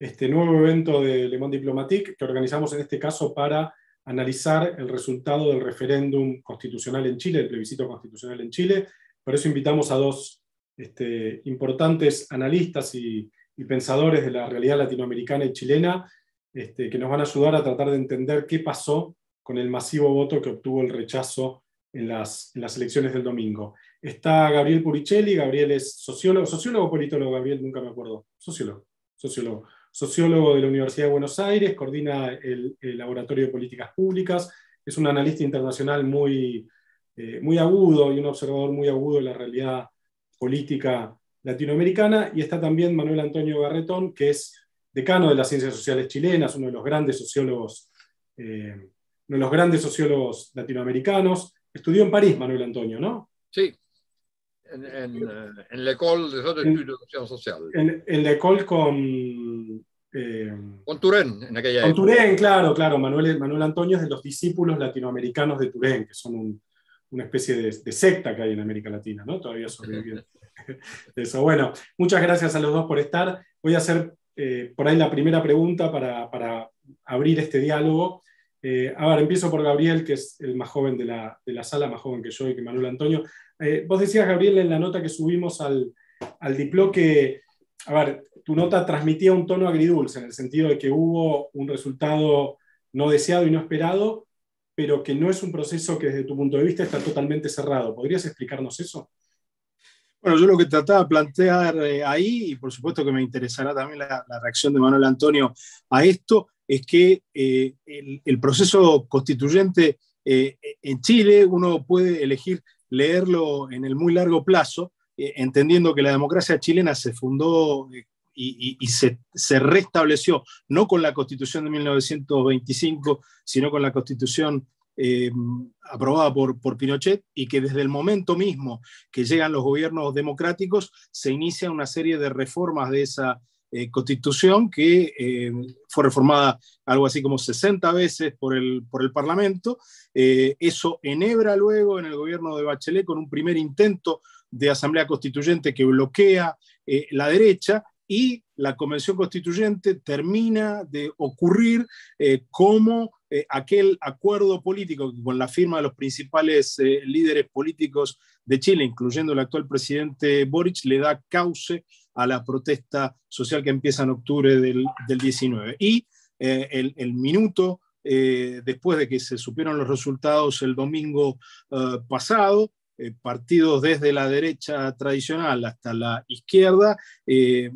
este nuevo evento de Le Monde Diplomatique que organizamos en este caso para analizar el resultado del referéndum constitucional en Chile, el plebiscito constitucional en Chile. Por eso invitamos a dos este, importantes analistas y, pensadores de la realidad latinoamericana y chilena este, que nos van a ayudar a tratar de entender qué pasó con el masivo voto que obtuvo el rechazo en las, en las elecciones del domingo. Está Gabriel Puricelli, Gabriel es sociólogo, sociólogo o politólogo, Gabriel, nunca me acuerdo, sociólogo, sociólogo sociólogo de la Universidad de Buenos Aires, coordina el, Laboratorio de Políticas Públicas, es un analista internacional muy, eh, muy agudo y un observador muy agudo de la realidad política latinoamericana, y está también Manuel Antonio Garretón, que es decano de las ciencias sociales chilenas, uno de los grandes sociólogos, eh, uno de los grandes sociólogos latinoamericanos. Estudió en París, Manuel Antonio, ¿no? Sí, en, la en de eh, des sociales. de Social. En, la l'École con, Em, con Turén, en aquella con época. Con Turén, claro, claro. Manuel, Manuel Antonio es de los discípulos latinoamericanos de Turén, que son una especie de, secta que hay en América Latina, ¿no? Todavía sobreviviendo. Eso, bueno, muchas gracias a los dos por estar. Voy a hacer eh, por ahí la primera pregunta para, abrir este diálogo. Eh, a ver, empiezo por Gabriel, que es el más joven de la, sala, más joven que yo y que Manuel Antonio. Eh, vos decías, Gabriel, en la nota que subimos al, al Diplo que a ver, tu nota transmitía un tono agridulce, en el sentido de que hubo un resultado no deseado y no esperado, pero que no es un proceso que desde tu punto de vista está totalmente cerrado. ¿Podrías explicarnos eso? Bueno, yo lo que trataba de plantear eh, ahí, y por supuesto que me interesará también la, reacción de Manuel Antonio a esto, es que eh, el, proceso constituyente eh, en Chile uno puede elegir leerlo en el muy largo plazo, eh, entendiendo que la democracia chilena se fundó eh, y, se, restableció, no con la constitución de 1925, sino con la constitución eh, aprobada por, por Pinochet, y que desde el momento mismo que llegan los gobiernos democráticos, se inicia una serie de reformas de esa constitución que fue reformada algo así como 60 veces por el, por el Parlamento. eso enhebra luego en el gobierno de Bachelet con un primer intento de Asamblea Constituyente que bloquea eh, la derecha y la Convención Constituyente termina de ocurrir eh, como eh, aquel acuerdo político con la firma de los principales líderes políticos de Chile, incluyendo el actual presidente Boric, le da cauce a la protesta social que empieza en octubre del, 19. Y el, el, minuto después de que se supieron los resultados el domingo pasado, eh, partidos desde la derecha tradicional hasta la izquierda eh,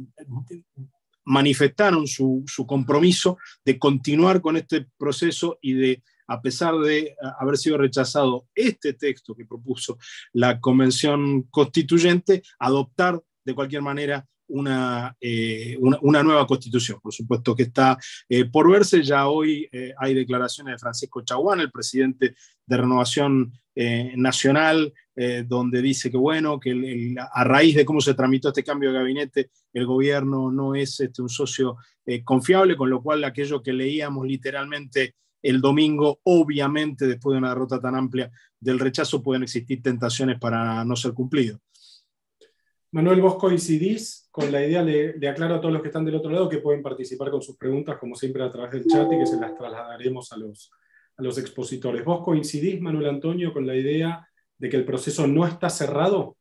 manifestaron su, compromiso de continuar con este proceso y de, a pesar de haber sido rechazado este texto que propuso la Convención Constituyente, adoptar de cualquier manera una, eh, una, nueva constitución. Por supuesto que está por verse, ya hoy hay declaraciones de Francisco Chaguán, el presidente de renovación eh, nacional, eh, donde dice que bueno, que a raíz de cómo se tramitó este cambio de gabinete, el gobierno no es este, un socio eh, confiable, con lo cual aquello que leíamos literalmente el domingo, obviamente después de una derrota tan amplia del rechazo, pueden existir tentaciones para no ser cumplido. Manuel, vos coincidís con la idea, de aclarar aclaro a todos los que están del otro lado que pueden participar con sus preguntas, como siempre, a través del chat y que se las trasladaremos a los, los expositores. ¿Vos coincidís, Manuel Antonio, con la idea de que el proceso no está cerrado?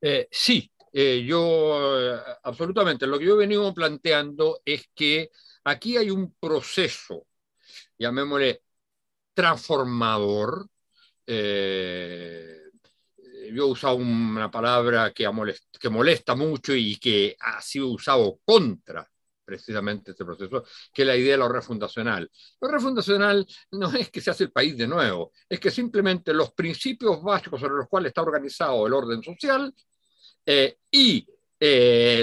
Eh, sí, eh, yo eh, absolutamente. Lo que yo he venido planteando es que aquí hay un proceso, llamémosle transformador. yo he usado una palabra que que molesta mucho y que ha sido usado contra precisamente este proceso, que la idea de lo refundacional. Lo refundacional no es que se hace el país de nuevo, es que simplemente los principios básicos sobre los cuales está organizado el orden social eh, y eh,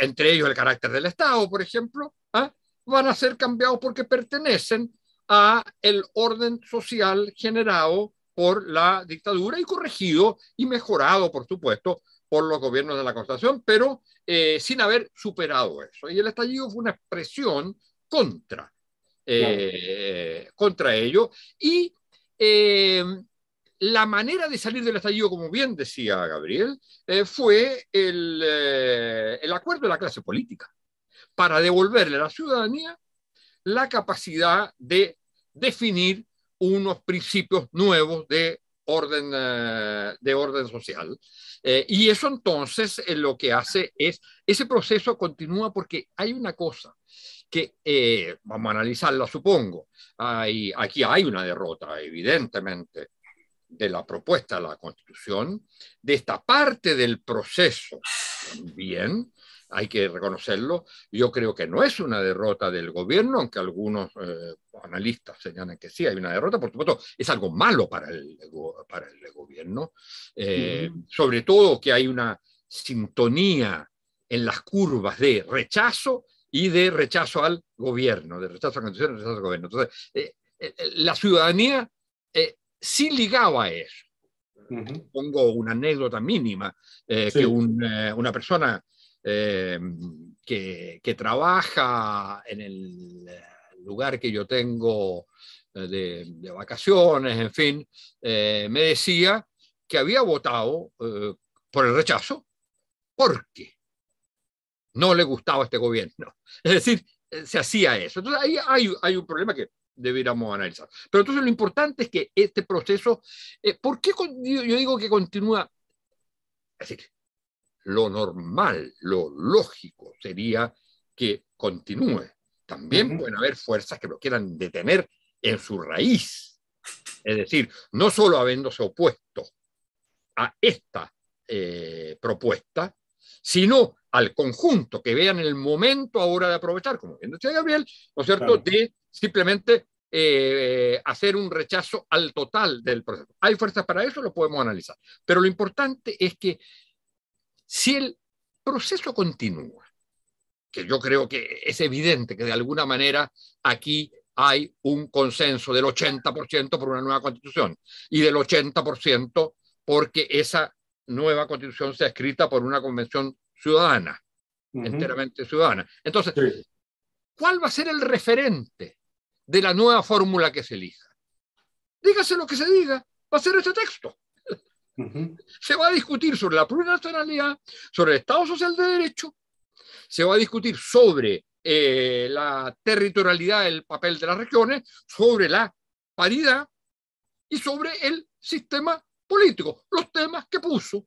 entre ellos el carácter del Estado, por ejemplo, ¿ah? van a ser cambiados porque pertenecen a el orden social generado por la dictadura y corregido y mejorado, por supuesto, por los gobiernos de la Constitución, pero eh, sin haber superado eso. Y el estallido fue una expresión contra, eh, contra ello. Y eh, la manera de salir del estallido, como bien decía Gabriel, fue el, el acuerdo de la clase política para devolverle a la ciudadanía la capacidad de definir unos principios nuevos de orden, eh, de orden social. Eh, y eso entonces eh, lo que hace es, ese proceso continúa porque hay una cosa que vamos a analizarla, supongo. Hay, aquí hay una derrota, evidentemente, de la propuesta de la Constitución, de esta parte del proceso también, hay que reconocerlo. Yo creo que no es una derrota del gobierno, aunque algunos eh, analistas señalan que sí, hay una derrota. Por supuesto, es algo malo para el, para el gobierno. Eh, sobre todo que hay una sintonía en las curvas de rechazo y de rechazo al gobierno, de rechazo a la Constitución, de rechazo al gobierno. Entonces, eh, la ciudadanía sí ligaba a eso. Pongo una anécdota mínima, que una persona eh, que, trabaja en el lugar que yo tengo eh, de, vacaciones, en fin, eh, me decía que había votado por el rechazo porque no le gustaba este gobierno. Es decir, se hacía eso. Entonces ahí hay, un problema que debiéramos analizar. Pero entonces lo importante es que este proceso, ¿por qué yo, digo que continúa? Es decir, lo normal, lo lógico sería que continúe. También pueden haber fuerzas que lo quieran detener en su raíz. Es decir, no solo habiéndose opuesto a esta eh, propuesta, sino al conjunto, que vean el momento ahora de aprovechar, como bien decía Gabriel, ¿no es cierto?, de simplemente eh, hacer un rechazo al total del proceso. ¿Hay fuerzas para eso? Lo podemos analizar. Pero lo importante es que si el proceso continúa, que yo creo que es evidente que de alguna manera aquí hay un consenso del 80% por una nueva constitución y del 80% porque esa nueva constitución sea escrita por una convención ciudadana, enteramente ciudadana. Entonces, ¿cuál va a ser el referente de la nueva fórmula que se elija? Dígase lo que se diga, va a ser este texto. Se va a discutir sobre la plurinacionalidad, sobre el Estado Social de Derecho, se va a discutir sobre eh, la territorialidad, el papel de las regiones, sobre la paridad y sobre el sistema político, los temas que puso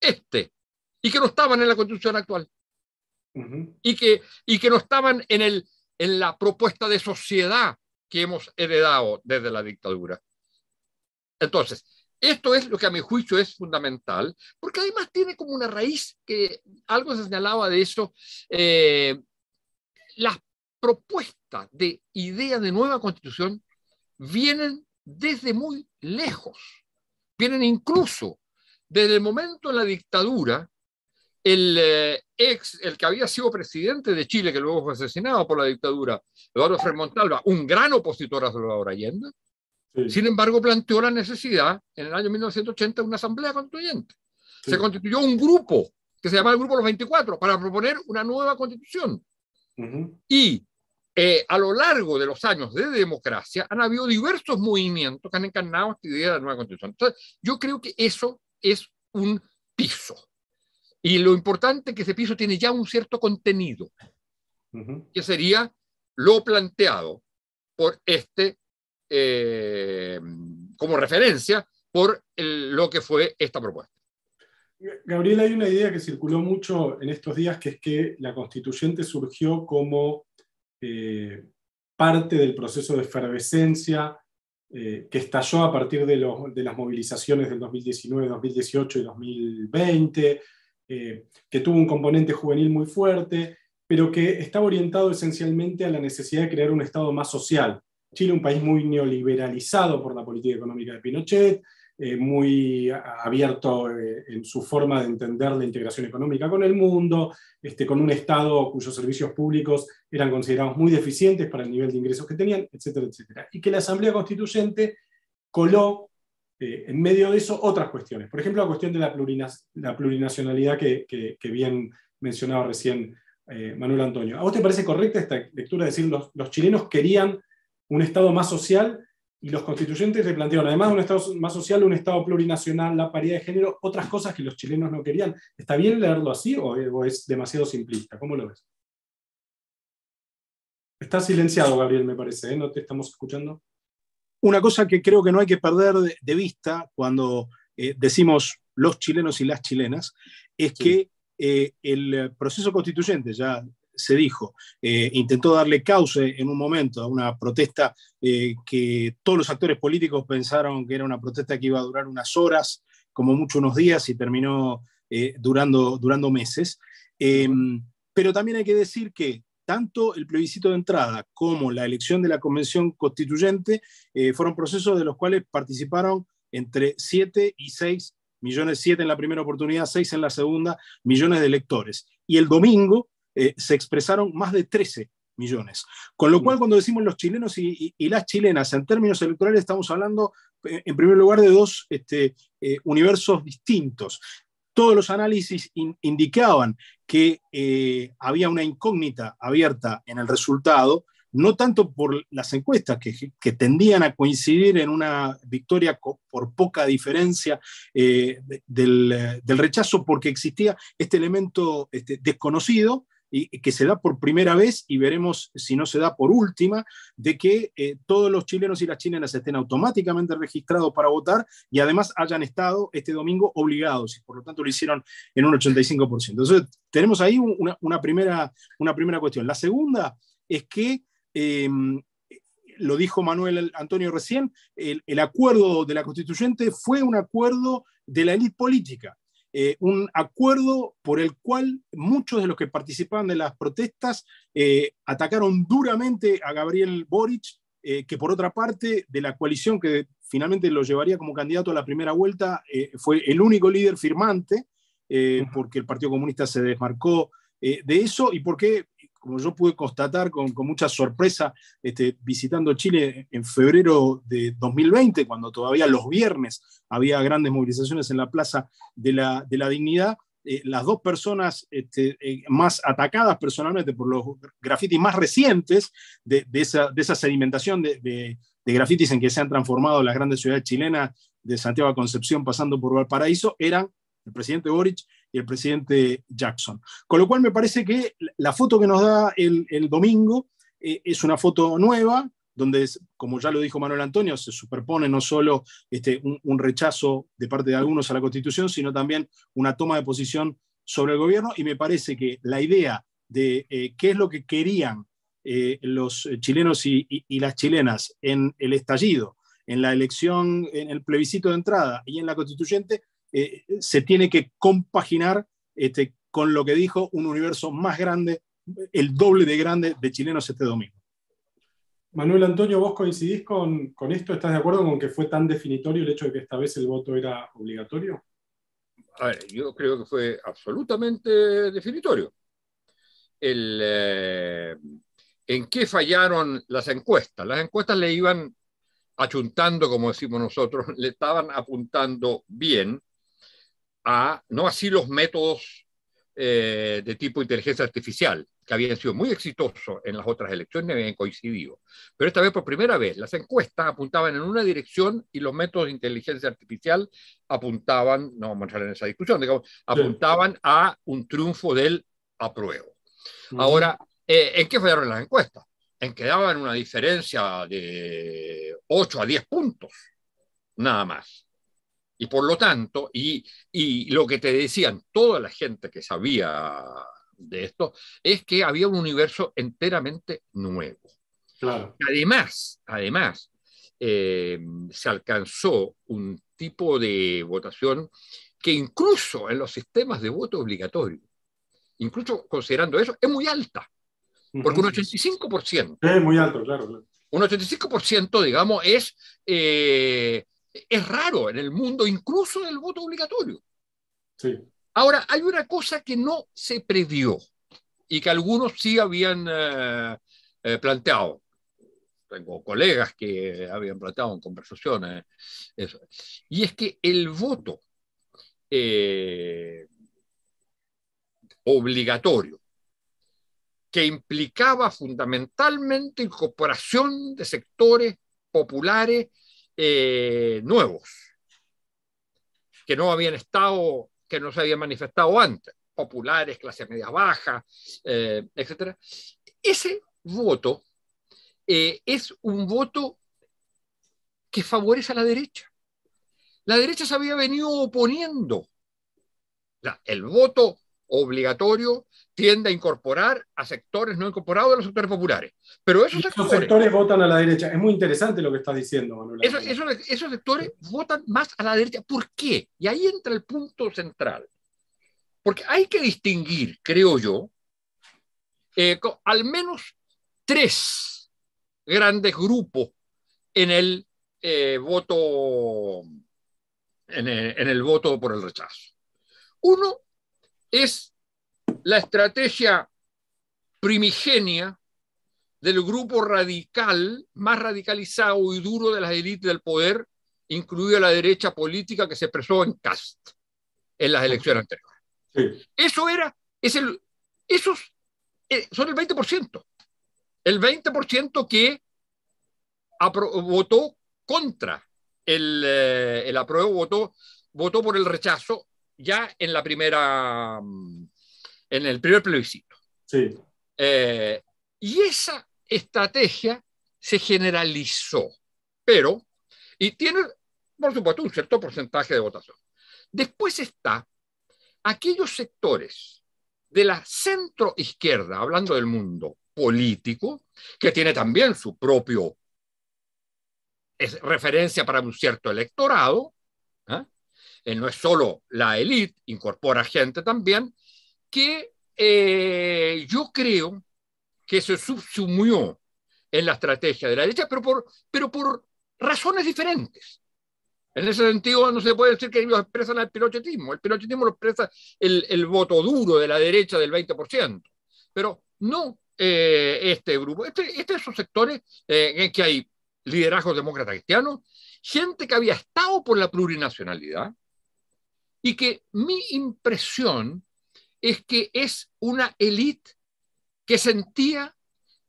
este y que no estaban en la constitución actual y, que, y que no estaban en, el, en la propuesta de sociedad que hemos heredado desde la dictadura. Entonces, esto es lo que a mi juicio es fundamental, porque además tiene como una raíz que algo se señalaba de eso, eh, las propuestas de ideas de nueva constitución vienen desde muy lejos, vienen incluso desde el momento en la dictadura, el eh, ex, el que había sido presidente de Chile, que luego fue asesinado por la dictadura, Eduardo Fermontalba, un gran opositor a Salvador Allende, sin embargo, planteó la necesidad en el año 1980 de una asamblea constituyente. Se constituyó un grupo que se llama el Grupo Los 24 para proponer una nueva constitución. Y eh, a lo largo de los años de democracia han habido diversos movimientos que han encarnado esta idea de la nueva constitución. Entonces, yo creo que eso es un piso. Y lo importante es que ese piso tiene ya un cierto contenido, que sería lo planteado por este eh, como referencia por lo que fue esta propuesta. Gabriel, hay una idea que circuló mucho en estos días, que es que la constituyente surgió como eh, parte del proceso de efervescencia eh, que estalló a partir de, las movilizaciones del 2019, 2018 y 2020, que tuvo un componente juvenil muy fuerte, pero que estaba orientado esencialmente a la necesidad de crear un Estado más social, Chile, un país muy neoliberalizado por la política económica de Pinochet, eh, muy abierto eh, en su forma de entender la integración económica con el mundo, este, con un Estado cuyos servicios públicos eran considerados muy deficientes para el nivel de ingresos que tenían, etcétera, etcétera. Y que la Asamblea Constituyente coló eh, en medio de eso otras cuestiones. Por ejemplo, la cuestión de la, plurinacionalidad que, bien mencionaba recién Manuel Antonio. ¿A vos te parece correcta esta lectura? de decir, los, los chilenos querían un Estado más social, y los constituyentes le plantearon, además de un Estado más social, un Estado plurinacional, la paridad de género, otras cosas que los chilenos no querían. ¿Está bien leerlo así o, es demasiado simplista? ¿Cómo lo ves? Está silenciado, Gabriel, me parece, ¿eh? ¿no te estamos escuchando? Una cosa que creo que no hay que perder de vista cuando eh, decimos los chilenos y las chilenas es que eh, el proceso constituyente, ya se dijo. Eh, intentó darle cauce en un momento a una protesta eh, que todos los actores políticos pensaron que era una protesta que iba a durar unas horas, como mucho unos días, y terminó eh, durando, durando meses. Em, pero también hay que decir que tanto el plebiscito de entrada como la elección de la Convención Constituyente fueron procesos de los cuales participaron entre 7 y 6 millones, 7 en la primera oportunidad, 6 en la segunda, millones de electores. Y el domingo eh, se expresaron más de 13 millones. Con lo mm. cual, cuando decimos los chilenos y, las chilenas, en términos electorales estamos hablando, eh, en primer lugar, de dos este, eh, universos distintos. Todos los análisis indicaban que había una incógnita abierta en el resultado, no tanto por las encuestas que, tendían a coincidir en una victoria por poca diferencia del, rechazo, porque existía este elemento este, desconocido, y que se da por primera vez y veremos si no se da por última, de que eh, todos los chilenos y las chilenas estén automáticamente registrados para votar y además hayan estado este domingo obligados y por lo tanto lo hicieron en un 85%. Entonces tenemos ahí una, primera, una primera cuestión. La segunda es que... Em, lo dijo Manuel Antonio recién, el, el acuerdo de la constituyente fue un acuerdo de la élite política eh, un acuerdo por el cual muchos de los que participaban de las protestas eh, atacaron duramente a Gabriel Boric, eh, que por otra parte de la coalición que finalmente lo llevaría como candidato a la primera vuelta, fue el único líder firmante, porque el Partido Comunista se desmarcó de eso y porque como yo pude constatar con, mucha sorpresa este, visitando Chile en febrero de 2020, cuando todavía los viernes había grandes movilizaciones en la Plaza de la, Dignidad, eh, las dos personas este, eh, más atacadas personalmente por los grafitis más recientes de, esa, sedimentación de, de, grafitis en que se han transformado las grandes ciudades chilenas de Santiago de Concepción pasando por Valparaíso eran el presidente Boric y el presidente Jackson. Con lo cual me parece que la foto que nos da el, domingo eh, es una foto nueva, donde, como ya lo dijo Manuel Antonio, se superpone no solo este, un, rechazo de parte de algunos a la Constitución, sino también una toma de posición sobre el gobierno. Y me parece que la idea de eh, qué es lo que querían eh, los chilenos y, las chilenas en el estallido, en la elección, en el plebiscito de entrada y en la constituyente, eh, se tiene que compaginar este, con lo que dijo un universo más grande, el doble de grande de chilenos este domingo. Manuel Antonio, ¿vos coincidís con, esto? ¿Estás de acuerdo con que fue tan definitorio el hecho de que esta vez el voto era obligatorio? A ver, yo creo que fue absolutamente definitorio. Eh, ¿En qué fallaron las encuestas? Las encuestas le iban achuntando, como decimos nosotros, le estaban apuntando bien a, no así los métodos eh, de tipo inteligencia artificial, que habían sido muy exitosos en las otras elecciones y habían coincidido. Pero esta vez, por primera vez, las encuestas apuntaban en una dirección y los métodos de inteligencia artificial apuntaban, no vamos a entrar en esa discusión, apuntaban a un triunfo del apruebo. Ahora, eh, ¿en qué fallaron las encuestas? En que daban una diferencia de 8 a 10 puntos, nada más. Y por lo tanto, y, lo que te decían toda la gente que sabía de esto, es que había un universo enteramente nuevo. Además, además eh, se alcanzó un tipo de votación que incluso en los sistemas de voto obligatorio, incluso considerando eso, es muy alta. Porque un 85%. Es muy alto, claro. claro. Un 85%, digamos, es eh, es raro en el mundo, incluso el voto obligatorio. Ahora, hay una cosa que no se previó y que algunos sí habían eh, eh, planteado. Tengo colegas que habían planteado en conversaciones Y es que el voto eh, obligatorio, que implicaba fundamentalmente incorporación de sectores populares eh, nuevos, que no habían estado, que no se habían manifestado antes, populares, clase media baja, eh, etc. Ese voto eh, es un voto que favorece a la derecha. La derecha se había venido oponiendo. el voto obligatorio tiende a incorporar a sectores no incorporados de los sectores populares. Pero esos sectores, votan a la derecha. Es muy interesante lo que estás diciendo, Manuel. Esos, sectores votan más a la derecha. ¿Por qué? Y ahí entra el punto central. Porque hay que distinguir, creo yo, eh, al menos tres grandes grupos en el eh, voto eh, en el voto por el rechazo. Uno es la estrategia primigenia del grupo radical, más radicalizado y duro de las élites del poder, incluida la derecha política que se expresó en Cast en las elecciones anteriores. Eso era, es el, esos eh, son el 20%. El 20% que votó contra el, eh, apruebo, votó por el rechazo ya en la primera, mm, en el primer plebiscito. Eh, y esa estrategia se generalizó, pero, y tiene, por supuesto, un cierto porcentaje de votación. Después está aquellos sectores de la centro izquierda, hablando del mundo político, que tiene también su propio referencia para un cierto electorado, eh, no es solo la élite, incorpora gente también, que eh, yo creo que se subsumió en la estrategia de la derecha, pero por, pero por razones diferentes. En ese sentido, no se puede decir que ellos expresan el pilochetismo. El pilochetismo lo expresa el, voto duro de la derecha del 20%, pero no eh, este grupo. Este, este esos sectores en que hay liderazgos demócratas cristianos, gente que había estado por la plurinacionalidad, y que mi impresión es que es una élite que sentía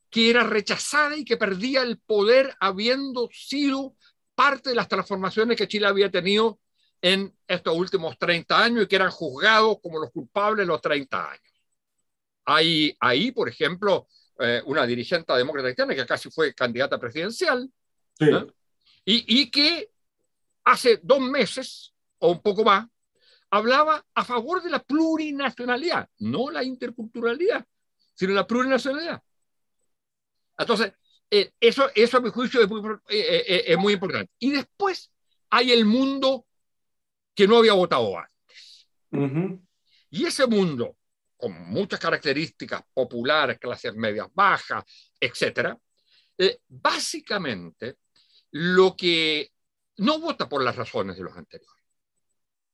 que era rechazada y que perdía el poder habiendo sido parte de las transformaciones que Chile había tenido en estos últimos 30 años y que eran juzgados como los culpables los 30 años. Hay ahí, por ejemplo, eh, una dirigente demócrata cristiana que casi fue candidata presidencial y, y que hace dos meses o un poco más hablaba a favor de la plurinacionalidad, no la interculturalidad, sino la plurinacionalidad. Entonces, eh, eso, eso a mi juicio eh, eh, es muy, importante. Y después hay el mundo que no había votado antes. Y ese mundo, con muchas características populares, clases medias bajas, etcétera, básicamente lo que no vota por las razones de los anteriores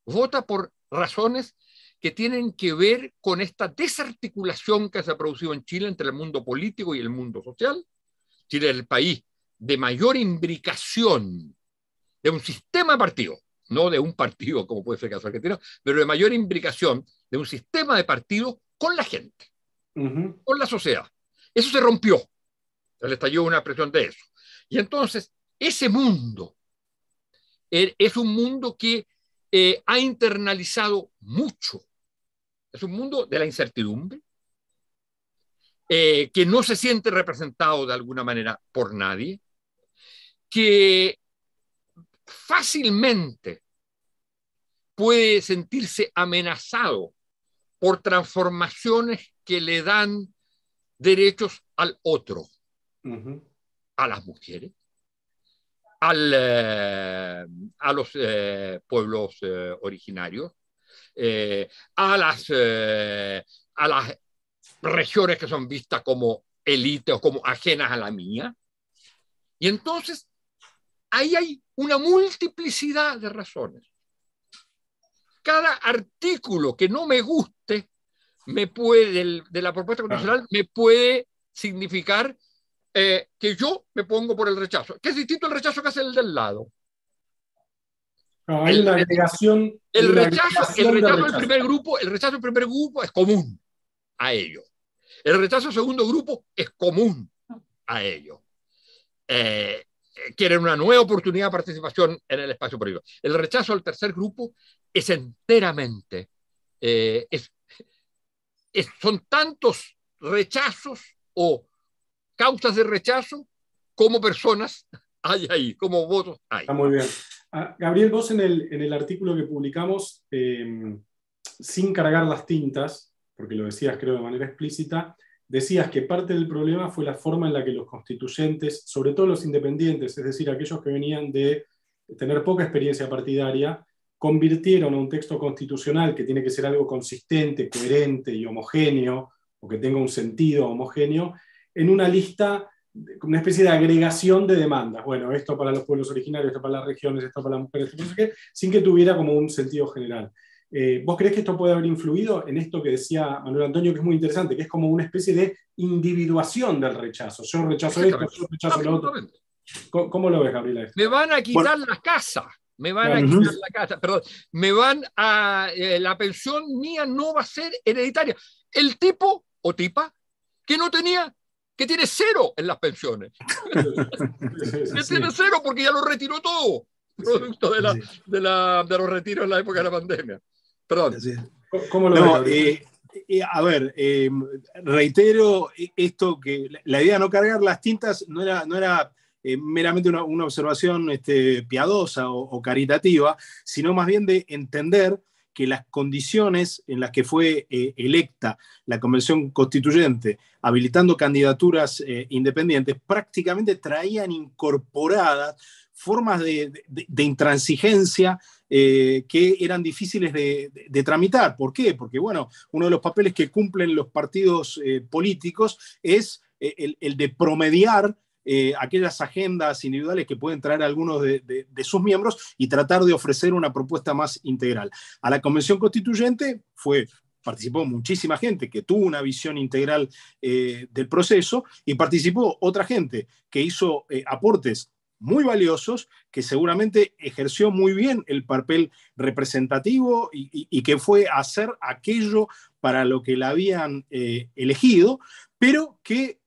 vota por razones que tienen que ver con esta desarticulación que se ha producido en Chile entre el mundo político y el mundo social. Chile es el país de mayor imbricación de un sistema de partidos, no de un partido como puede ser el caso argentino, pero de mayor imbricación de un sistema de partidos con la gente, con la sociedad. Eso se rompió. Le estalló una presión de eso. Y entonces, ese mundo eh, es un mundo que eh, ha internalizado mucho. Es un mundo de la incertidumbre, eh, que no se siente representado de alguna manera por nadie, que fácilmente puede sentirse amenazado por transformaciones que le dan derechos al otro, a las mujeres, eh, a los eh, pueblos eh, originarios, a, las, a las regiones que son vistas como élite o como ajenas a la mía. Y entonces ahí hay una multiplicidad de razones. Cada artículo que no me guste me puede, de la propuesta constitucional me puede significar eh, que yo me pongo por el rechazo, que es distinto el rechazo que hace el del lado. No, hay el, El, rechazo, del primer grupo, el rechazo primer grupo es común a ellos. El rechazo del segundo grupo es común a ellos. Eh, quieren una nueva oportunidad de participación en el espacio privado. El rechazo al tercer grupo es enteramente, eh, son tantos rechazos o causas de rechazo como personas hay ahí, como votos hay. Está muy bien. Ah, Gabriel, vos en el, en el, artículo que publicamos, em, sin cargar las tintas, porque lo decías creo de manera explícita, decías que parte del problema fue la forma en la que los constituyentes, sobre todo los independientes, es decir, aquellos que venían de tener poca experiencia partidaria, convirtieron a un texto constitucional que tiene que ser algo consistente, coherente y homogéneo, o que tenga un sentido homogéneo, en una lista, una especie de agregación de demandas. Bueno, esto para los pueblos originarios, esto para las regiones, esto para las mujeres, sin que tuviera como un sentido general. Eh, ¿Vos crees que esto puede haber influido en esto que decía Manuel Antonio, que es muy interesante, que es como una especie de individuación del rechazo? Yo rechazo esto, yo rechazo lo otro. ¿Cómo, lo ves, Gabriela? Me van a quitar la casa. Me van a quitar la casa, perdón, me van a. Eh, la pensión mía no va a ser hereditaria. El tipo o tipa que no tenía que tiene cero en las pensiones. que tiene cero porque ya lo retiró todo, producto de, la, de, la, de, los retiros en la época de la pandemia. Perdón. Eh, eh, a ver, eh, reitero esto que la idea de no cargar las tintas no era, no era meramente una, una observación este, piadosa o, caritativa, sino más bien de entender que las condiciones en las que fue eh, electa la Convención Constituyente, habilitando candidaturas eh, independientes, prácticamente traían incorporadas formas de, intransigencia eh, que eran difíciles de, tramitar. ¿Por qué? Porque, bueno, uno de los papeles que cumplen los partidos políticos es el, de promediar eh, aquellas agendas individuales que pueden traer algunos de, sus miembros y tratar de ofrecer una propuesta más integral. A la Convención Constituyente fue participó muchísima gente que tuvo una visión integral eh, del proceso y participó otra gente que hizo eh, aportes muy valiosos, que seguramente ejerció muy bien el papel representativo y, que fue hacer aquello para lo que la habían elegido, pero que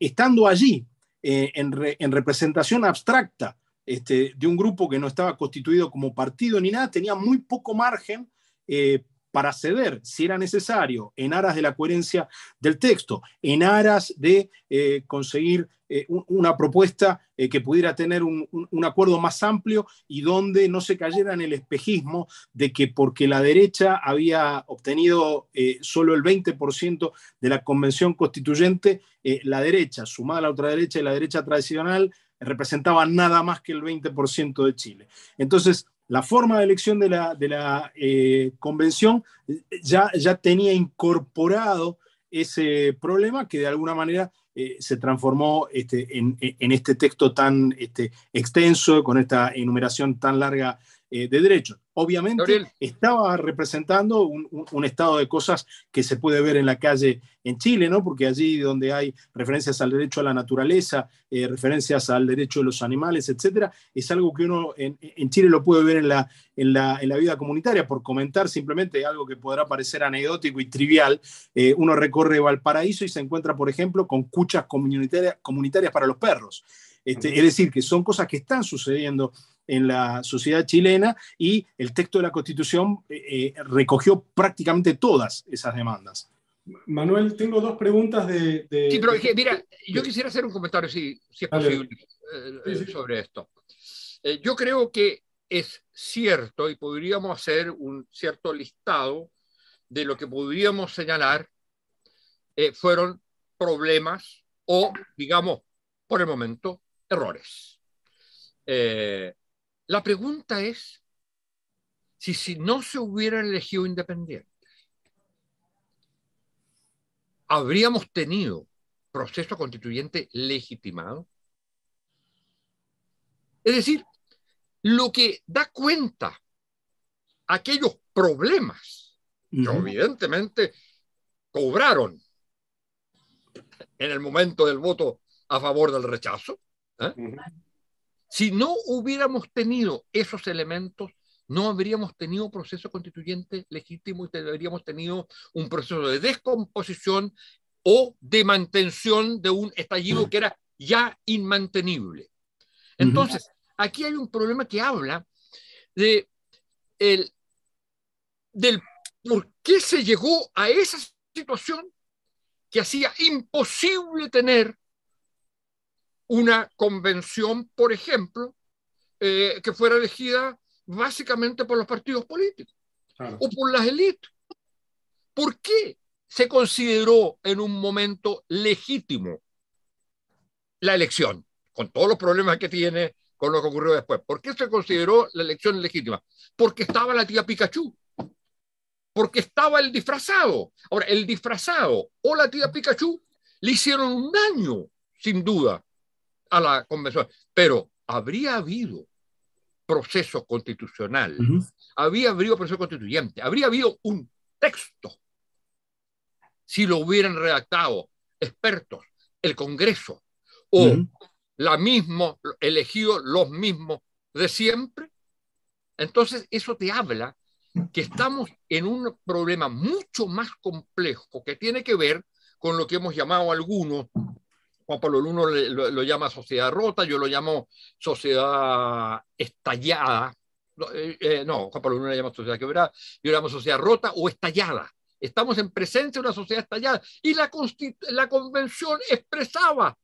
estando allí eh, en, representación abstracta este, de un grupo que no estaba constituido como partido ni nada, tenía muy poco margen eh, para ceder, si era necesario, en aras de la coherencia del texto, en aras de eh, conseguir eh, una propuesta eh, que pudiera tener un, acuerdo más amplio y donde no se cayera en el espejismo de que porque la derecha había obtenido solo el 20% de la convención constituyente, la derecha, sumada a la ultraderecha y la derecha tradicional, representaban nada más que el 20% de Chile. Entonces, la forma de elección de la, de la eh, convención eh, ya, ya tenía incorporado ese problema que de alguna manera eh, se transformó este, en, este texto tan este, extenso, con esta enumeración tan larga eh, de derechos. Obviamente estaba representando un, estado de cosas que se puede ver en la calle en Chile, ¿no? porque allí donde hay referencias al derecho a la naturaleza, eh, referencias al derecho de los animales, etc., es algo que uno en, Chile lo puede ver en la, en, la, vida comunitaria. Por comentar simplemente algo que podrá parecer anecdótico y trivial, eh, uno recorre Valparaíso y se encuentra, por ejemplo, con cuchas comunitarias, para los perros. Este, es decir, que son cosas que están sucediendo en la sociedad chilena y el texto de la Constitución eh, eh, recogió prácticamente todas esas demandas. Manuel, tengo dos preguntas de... sí, pero mira, yo quisiera hacer un comentario, si, si es posible, eh, sobre esto. yo creo que es cierto y podríamos hacer un cierto listado de lo que podríamos señalar fueron problemas o, digamos, por el momento, errores. Eh, la pregunta es si, si no se hubiera elegido independiente ¿habríamos tenido proceso constituyente legitimado? Es decir, lo que da cuenta aquellos problemas que evidentemente cobraron en el momento del voto a favor del rechazo, ¿eh? Si no hubiéramos tenido esos elementos, no habríamos tenido proceso constituyente legítimo y habríamos tenido un proceso de descomposición o de mantención de un estallido mm. que era ya inmantenible. Entonces, aquí hay un problema que habla de del por qué se llegó a esa situación que hacía imposible tener una convención, por ejemplo, eh, que fuera elegida básicamente por los partidos políticos o por las élites. ¿Por qué se consideró en un momento legítimo la elección? Con todos los problemas que tiene, con lo que ocurrió después. ¿Por qué se consideró la elección legítima? Porque estaba la tía Pikachu. Porque estaba el disfrazado. Ahora, el disfrazado o la tía Pikachu le hicieron un daño, sin duda, a la Convención. Pero habría habido proceso constitucional, habría habido proceso constituyente, habría habido un texto si lo hubieran redactado expertos, el Congreso o la mismo, elegido los mismos de siempre. Entonces, eso te habla que estamos en un problema mucho más complejo que tiene que ver con lo que hemos llamado algunos Juan Pablo Luno lo, llama sociedad rota, yo lo llamo sociedad estallada. no, eh, eh, Juan Pablo I le llama sociedad quebrada, yo le llamo sociedad rota o estallada. Estamos en presencia de una sociedad estallada y la, la convención expresaba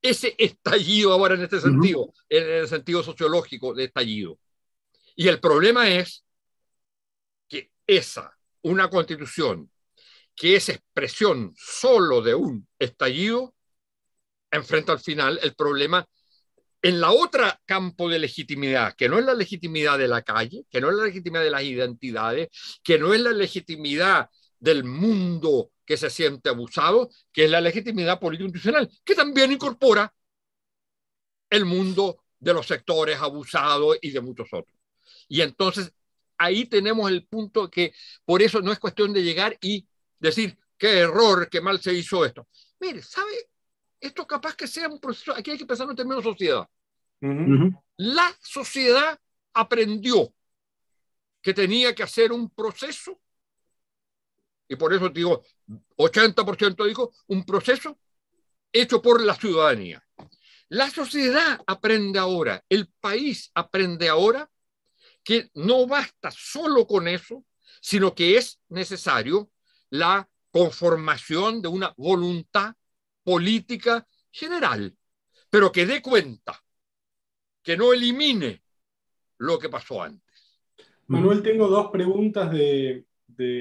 ese estallido ahora en este sentido, en el sentido sociológico de estallido. Y el problema es que esa, una constitución que es expresión solo de un estallido, enfrenta al final el problema en la otra campo de legitimidad, que no es la legitimidad de la calle, que no es la legitimidad de las identidades, que no es la legitimidad del mundo que se siente abusado, que es la legitimidad político-institucional, que también incorpora el mundo de los sectores abusados y de muchos otros. Y entonces ahí tenemos el punto que por eso no es cuestión de llegar y decir, qué error, qué mal se hizo esto. Mire, ¿sabe esto capaz que sea un proceso, aquí hay que pensar en términos de sociedad. La sociedad aprendió que tenía que hacer un proceso, y por eso digo, 80% dijo, un proceso hecho por la ciudadanía. La sociedad aprende ahora, el país aprende ahora que no basta solo con eso, sino que es necesario la conformación de una voluntad política general, pero que dé cuenta, que no elimine lo que pasó antes. Manuel, tengo dos preguntas de,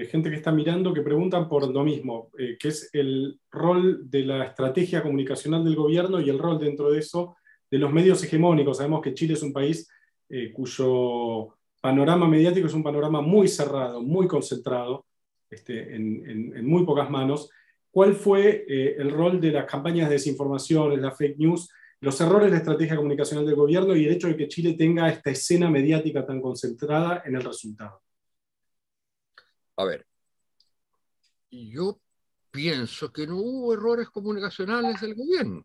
gente que está mirando que preguntan por lo mismo, eh, que es el rol de la estrategia comunicacional del gobierno y el rol dentro de eso de los medios hegemónicos. Sabemos que Chile es un país eh, cuyo panorama mediático es un panorama muy cerrado, muy concentrado, este, en, en, muy pocas manos, cuál fue eh, el rol de las campañas de desinformación, las fake news, los errores de estrategia comunicacional del gobierno y el hecho de que Chile tenga esta escena mediática tan concentrada en el resultado. A ver, yo pienso que no hubo errores comunicacionales del gobierno.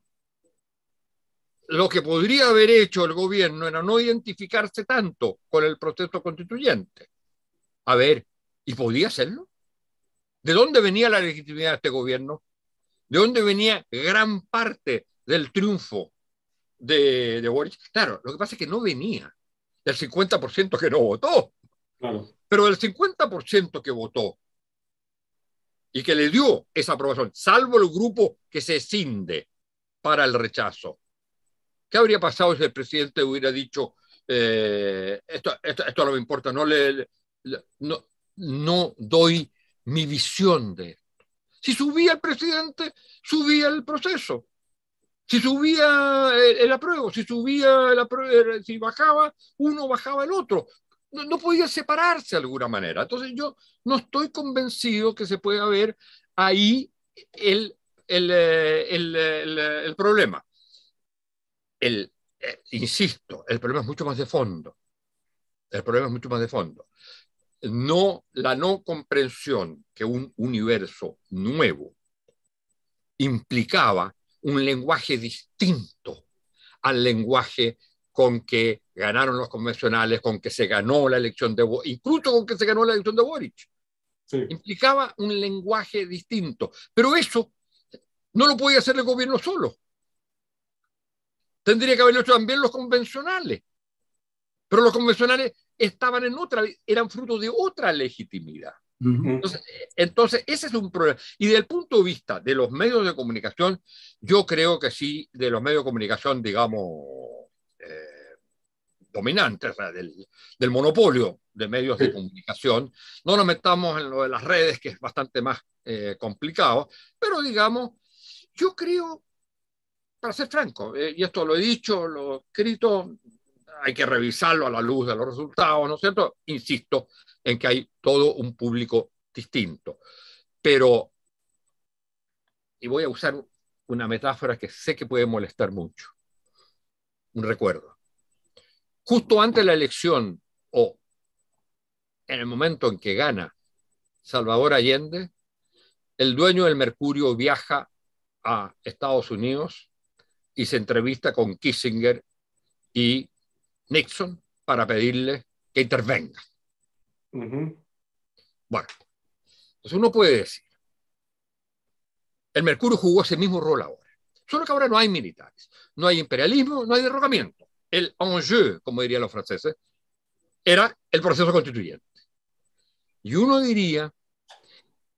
Lo que podría haber hecho el gobierno era no identificarse tanto con el proceso constituyente. A ver, ¿y podía hacerlo? ¿De dónde venía la legitimidad de este gobierno? ¿De dónde venía gran parte del triunfo de, de Boric? Claro, lo que pasa es que no venía del 50% que no votó, pero del 50% que votó y que le dio esa aprobación, salvo el grupo que se cinde para el rechazo. ¿Qué habría pasado si el presidente hubiera dicho, eh, esto, esto, no me importa, no, le, no doy mi visión de esto. Si subía el presidente, subía el proceso. Si subía eh, el, apruebo, si subía el eh, si bajaba uno, bajaba el otro. No, podía separarse de alguna manera. Entonces yo no estoy convencido que se pueda ver ahí el, eh, problema. insisto, el problema es mucho más de fondo. El problema es mucho más de fondo no, la no comprensión que un universo nuevo implicaba un lenguaje distinto al lenguaje con que ganaron los convencionales, con que se ganó la elección de incluso con que se ganó la elección de Boric. Implicaba un lenguaje distinto. Pero eso no lo podía hacer el gobierno solo. Tendría que haberlo hecho también los convencionales. Pero los convencionales estaban en otra, eran fruto de otra legitimidad. entonces, ese es un problema. Y del punto de vista de los medios de comunicación, yo creo que sí, de los medios de comunicación, digamos, eh, dominantes, del, monopolio de medios de comunicación, no nos metamos en lo de las redes, que es bastante más eh, complicado, pero digamos, yo creo, para ser franco, eh, y esto lo he dicho, lo he escrito, hay que revisarlo a la luz de los resultados, ¿no es cierto? Insisto en que hay todo un público distinto. Pero, y voy a usar una metáfora que sé que puede molestar mucho, un recuerdo. Justo antes de la elección o en el momento en que gana Salvador Allende, el dueño del Mercurio viaja a Estados Unidos y se entrevista con Kissinger y Nixon para pedirle que intervenga. Bueno, entonces uno puede decir, el Mercurio jugó ese mismo rol ahora, solo que ahora no hay militares, no hay imperialismo, no hay derrocamiento. El enjeu, como dirían los franceses, era el proceso constituyente. Y uno diría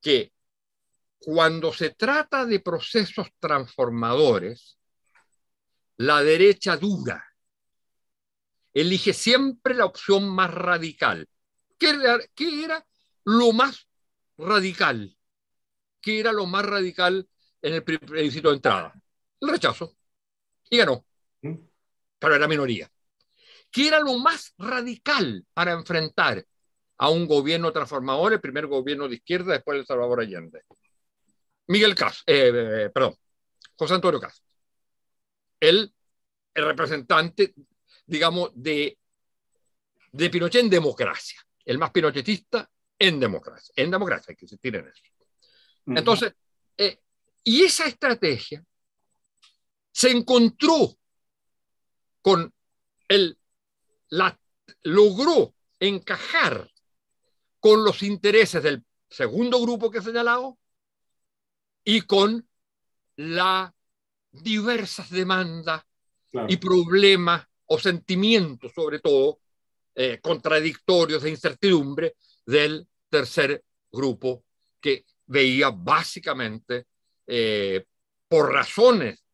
que cuando se trata de procesos transformadores, la derecha dura elige siempre la opción más radical. ¿Qué era, era lo más radical? ¿Qué era lo más radical en el plebiscito de entrada? El rechazo. Y ganó. Mm. Pero era minoría. ¿Qué era lo más radical para enfrentar a un gobierno transformador, el primer gobierno de izquierda después el Salvador Allende? Miguel Cas, eh, eh, eh, perdón, José Antonio Cas, Él, el representante digamos, de, Pinochet en democracia, el más pinochetista en democracia, en democracia, hay que insistir en eso. Entonces, eh, y esa estrategia se encontró con el, logró encajar con los intereses del segundo grupo que he señalado y con las diversas demandas y problemas o sentimientos, sobre todo, eh, contradictorios de incertidumbre del tercer grupo que veía básicamente eh, por razones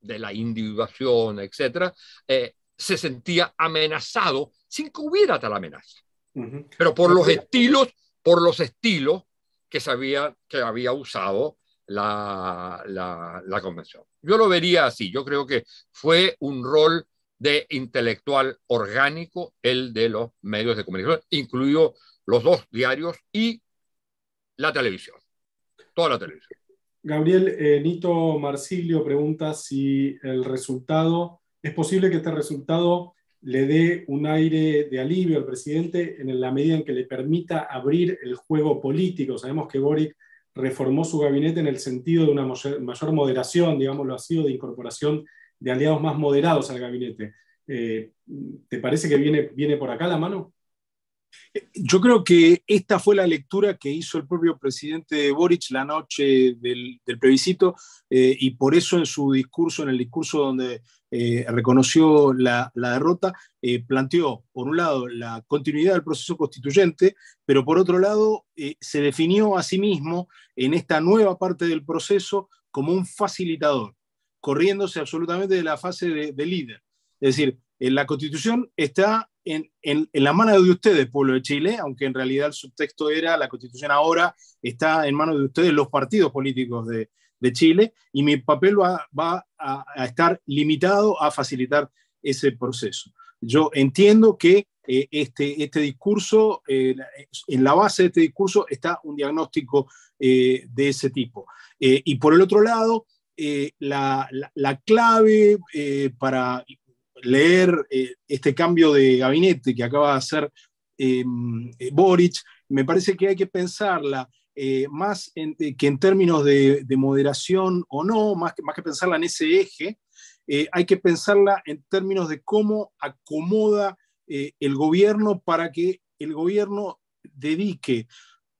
de la individuación, etcétera, eh, se sentía amenazado sin que hubiera tal amenaza. Pero por los estilos, por los estilos que sabía que había usado la, la, convención. Yo lo vería así, yo creo que fue un rol de intelectual orgánico, el de los medios de comunicación, incluido los dos diarios y la televisión, toda la televisión. Gabriel, eh, Nito Marsilio pregunta si el resultado, es posible que este resultado le dé un aire de alivio al presidente en la medida en que le permita abrir el juego político. Sabemos que Boric reformó su gabinete en el sentido de una mayor moderación, digámoslo así, o de incorporación de aliados más moderados al gabinete. Eh, ¿Te parece que viene, viene por acá la mano? Yo creo que esta fue la lectura que hizo el propio presidente Boric la noche del, plebiscito eh, y por eso en su discurso, en el discurso donde eh, reconoció la, derrota, planteó, por un lado, la continuidad del proceso constituyente, pero por otro lado, se definió a sí mismo en esta nueva parte del proceso como un facilitador corriéndose absolutamente de la fase de, líder. Es decir, eh, la constitución está en, la mano de ustedes, pueblo de Chile, aunque en realidad el subtexto era la constitución ahora está en manos de ustedes, los partidos políticos de, Chile, y mi papel va, a, estar limitado a facilitar ese proceso. Yo entiendo que eh, este, este discurso, eh, en la base de este discurso está un diagnóstico de ese tipo. y por el otro lado, eh, la, clave eh, para leer eh, este cambio de gabinete que acaba de hacer Boric, me parece que hay que pensarla más que en términos de, moderación o no, más que, más que pensarla en ese eje, hay que pensarla en términos de cómo acomoda el gobierno para que el gobierno dedique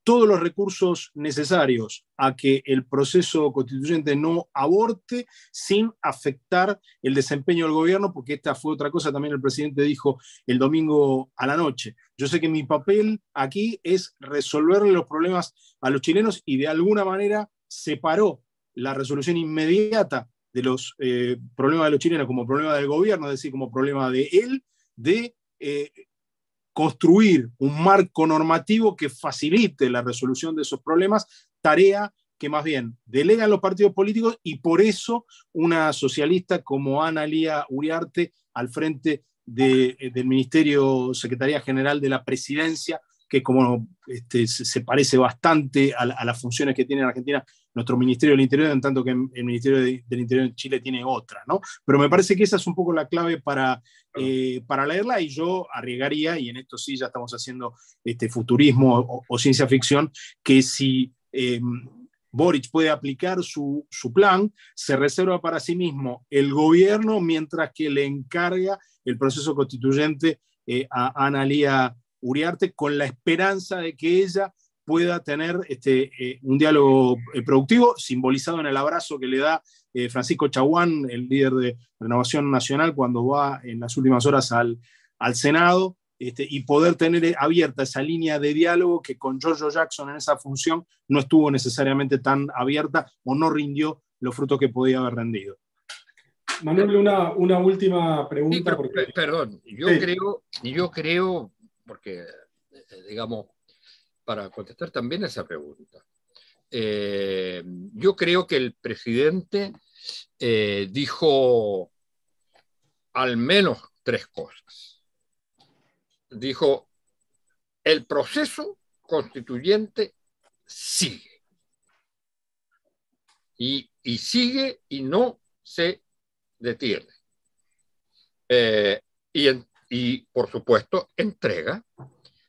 todos los recursos necesarios a que el proceso constituyente no aborte sin afectar el desempeño del gobierno, porque esta fue otra cosa, también el presidente dijo el domingo a la noche. Yo sé que mi papel aquí es resolverle los problemas a los chilenos y de alguna manera separó la resolución inmediata de los eh, problemas de los chilenos como problema del gobierno, es decir, como problema de él, de eh, construir un marco normativo que facilite la resolución de esos problemas, tarea que más bien delegan los partidos políticos y por eso una socialista como Ana Lía Uriarte al frente eh, del Ministerio Secretaría General de la Presidencia, que como este, se, parece bastante a, a las funciones que tiene en Argentina nuestro Ministerio del Interior, en tanto que el Ministerio del Interior de Chile tiene otra, ¿no? Pero me parece que esa es un poco la clave para, eh, para leerla y yo arriesgaría, y en esto sí ya estamos haciendo este futurismo o, ciencia ficción, que si... Eh, Boric puede aplicar su, plan, se reserva para sí mismo el gobierno mientras que le encarga el proceso constituyente eh, a Analía Uriarte con la esperanza de que ella pueda tener este, eh, un diálogo eh, productivo, simbolizado en el abrazo que le da eh, Francisco Chaguán, el líder de Renovación Nacional, cuando va en las últimas horas al, al Senado, este, y poder tener abierta esa línea de diálogo que con Giorgio Jackson en esa función no estuvo necesariamente tan abierta o no rindió los frutos que podía haber rendido. Manuel, una, última pregunta. Perdón, yo, yo creo, porque digamos, para contestar también esa pregunta. Eh, yo creo que el presidente eh, dijo al menos tres cosas. Dijo, el proceso constituyente sigue. Y, y sigue y no se detiene. Eh, y, y, por supuesto, entrega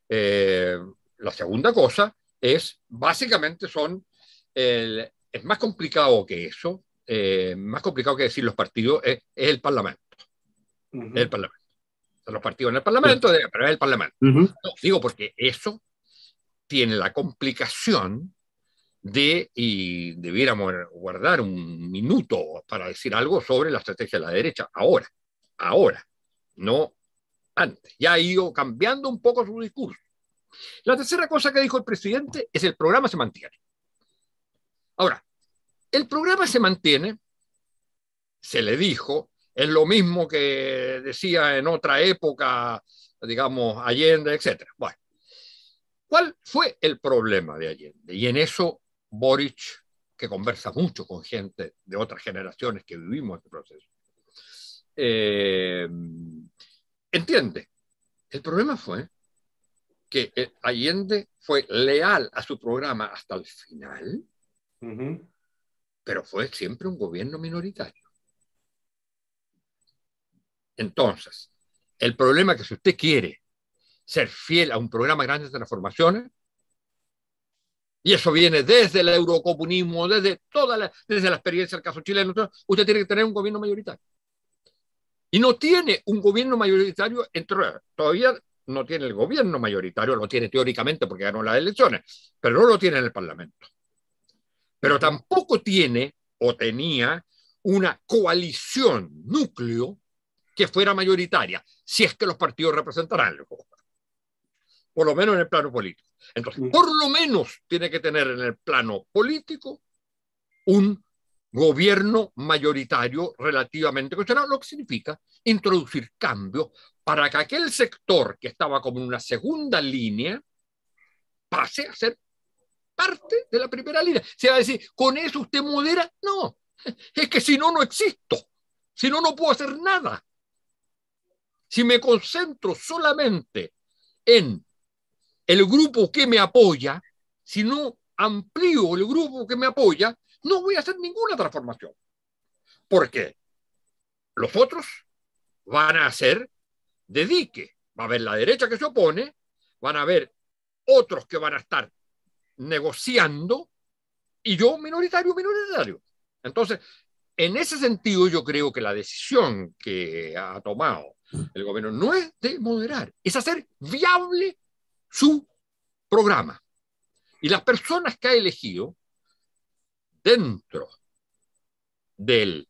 eh, la segunda cosa es, básicamente son, es más complicado que eso, eh, más complicado que decir los partidos, eh, es, el Parlamento. El Parlamento. Los partidos en el Parlamento, pero es el Parlamento. digo porque eso tiene la complicación de, y debiéramos guardar un minuto para decir algo sobre la estrategia de la derecha, ahora, ahora, no antes. Ya ha ido cambiando un poco su discurso. La tercera cosa que dijo el presidente es el programa se mantiene. Ahora, el programa se mantiene, se le dijo, es lo mismo que decía en otra época, digamos, Allende, etc. Bueno, ¿cuál fue el problema de Allende? Y en eso Boric, que conversa mucho con gente de otras generaciones que vivimos este proceso, eh, entiende. El problema fue que eh, Allende fue leal a su programa hasta el final, pero fue siempre un gobierno minoritario. Entonces, el problema que si usted quiere ser fiel a un programa de grandes transformaciones, y eso viene desde el eurocomunismo, desde toda la, desde la experiencia del caso chileno, usted tiene que tener un gobierno mayoritario. Y no tiene un gobierno mayoritario, todavía no tiene el gobierno mayoritario, lo tiene teóricamente porque ganó las elecciones, pero no lo tiene en el Parlamento. Pero tampoco tiene o tenía una coalición, núcleo, que fuera mayoritaria, si es que los partidos representarán por lo menos en el plano político. Entonces, por lo menos tiene que tener en el plano político un gobierno mayoritario relativamente cuestionado, lo que significa introducir cambios para que aquel sector que estaba como en una segunda línea pase a ser parte de la primera línea. Se va a decir, ¿con eso usted modera? No, es que si no, no existo. Si no, no puedo hacer nada. Si me concentro solamente en el grupo que me apoya, si no amplío el grupo que me apoya, no voy a hacer ninguna transformación. Porque los otros van a hacer de dique. Va a haber la derecha que se opone, van a haber otros que van a estar negociando y yo minoritario, minoritario. Entonces, en ese sentido yo creo que la decisión que ha tomado el gobierno no es de moderar, es hacer viable su programa. Y las personas que ha elegido dentro del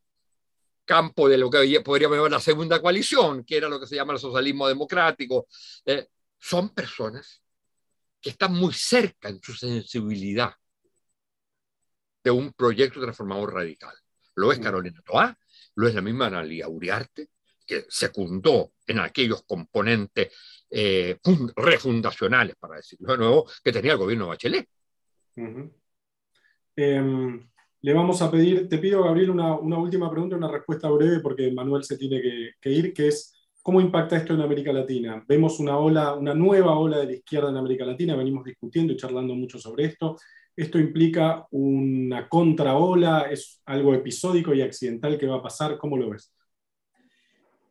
campo de lo que podríamos llamar la segunda coalición, que era lo que se llama el socialismo democrático, eh, son personas que están muy cerca en su sensibilidad de un proyecto transformador radical. Lo es mm. Carolina Toá, lo es la misma Analia Uriarte, que secundó en aquellos componentes eh, refundacionales, para decirlo de nuevo, que tenía el gobierno de Bachelet. Uh Em, le vamos a pedir, te pido, Gabriel, una, última pregunta, una respuesta breve, porque Manuel se tiene que, ir, que es, ¿cómo impacta esto en América Latina? Vemos una ola, una nueva ola de la izquierda en América Latina, venimos discutiendo y charlando mucho sobre esto. ¿Esto implica una contra ola? ¿Es algo episódico y accidental que va a pasar? ¿Cómo lo ves?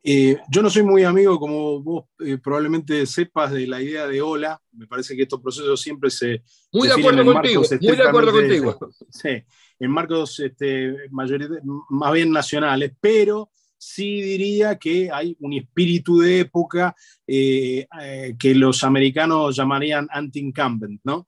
Eh, yo no soy muy amigo, como vos eh, probablemente sepas, de la idea de ola. Me parece que estos procesos siempre se. Muy de acuerdo contigo, muy de acuerdo contigo. Sí, en marcos este, más bien nacionales, pero sí diría que hay un espíritu de época eh, que los americanos llamarían anti-incumbent, ¿no?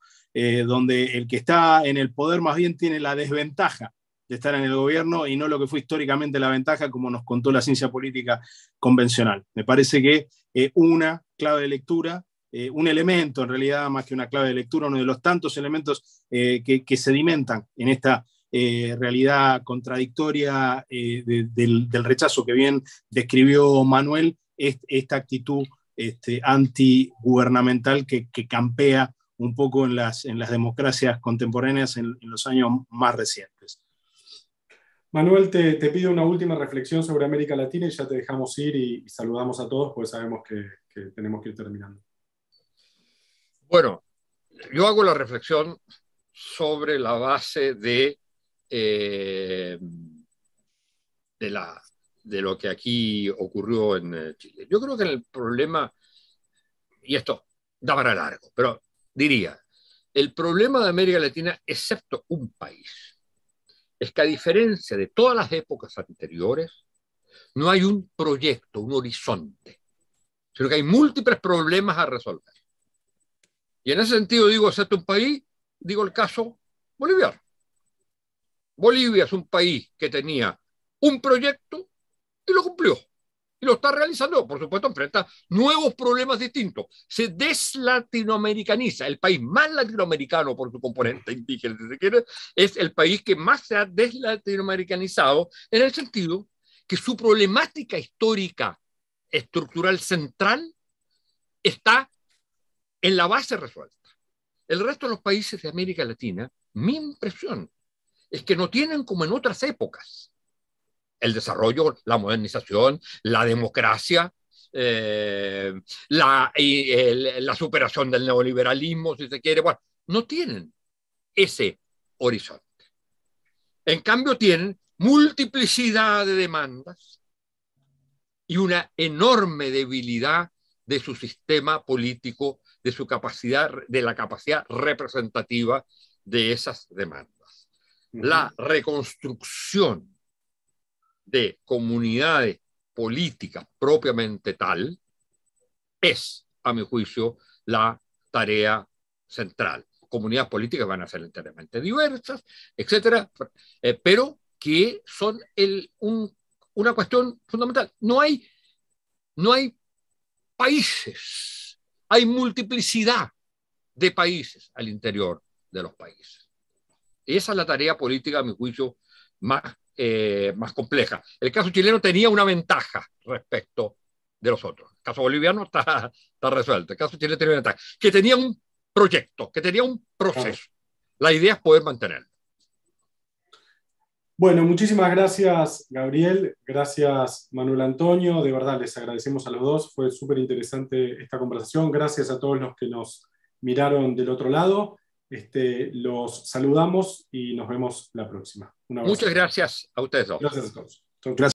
donde el que está en el poder más bien tiene la desventaja de estar en el gobierno y no lo que fue históricamente la ventaja, como nos contó la ciencia política convencional. Me parece que eh, una clave de lectura, eh, un elemento en realidad más que una clave de lectura, uno de los tantos elementos eh, que, sedimentan en esta realidad contradictoria del, rechazo que bien describió Manuel, es esta actitud este, antigubernamental que, que campea un poco en las, democracias contemporáneas en los años más recientes. Manuel, te, pido una última reflexión sobre América Latina y ya te dejamos ir y, saludamos a todos, pues sabemos que, tenemos que ir terminando. Bueno, yo hago la reflexión sobre la base de, eh, de, de lo que aquí ocurrió en eh, Chile. Yo creo que el problema, y esto da para largo, pero diría, el problema de América Latina, excepto un país, es que a diferencia de todas las épocas anteriores, no hay un proyecto, un horizonte, sino que hay múltiples problemas a resolver. Y en ese sentido digo, excepto un país, digo el caso boliviano. Bolivia es un país que tenía un proyecto y lo cumplió y lo está realizando, por supuesto, enfrenta nuevos problemas distintos. Se deslatinoamericaniza. El país más latinoamericano por su componente indígena, si se quiere, es el país que más se ha deslatinoamericanizado en el sentido que su problemática histórica estructural central está en la base resuelta. El resto de los países de América Latina, mi impresión es que no tienen como en otras épocas el desarrollo, la modernización, la democracia, eh, la, superación del neoliberalismo, si se quiere. no tienen ese horizonte. En cambio, tienen multiplicidad de demandas y una enorme debilidad de su sistema político, de su capacidad, de la capacidad representativa de esas demandas. La reconstrucción de comunidades políticas propiamente tal, es, a mi juicio, la tarea central. Comunidades políticas van a ser enteramente diversas, etcétera, eh, pero que son el, una cuestión fundamental. No hay, no hay países, hay multiplicidad de países al interior de los países. Esa es la tarea política, a mi juicio, más eh, más compleja. El caso chileno tenía una ventaja respecto de los otros. El caso boliviano está, está resuelto. El caso chileno tenía una ventaja. Que tenía un proyecto, que tenía un proceso. La idea es poder mantenerlo. Bueno, muchísimas gracias Gabriel, gracias Manuel Antonio, de verdad les agradecemos a los dos, fue súper interesante esta conversación, gracias a todos los que nos miraron del otro lado, este, los saludamos y nos vemos la próxima. Muchas gracias a ustedes dos.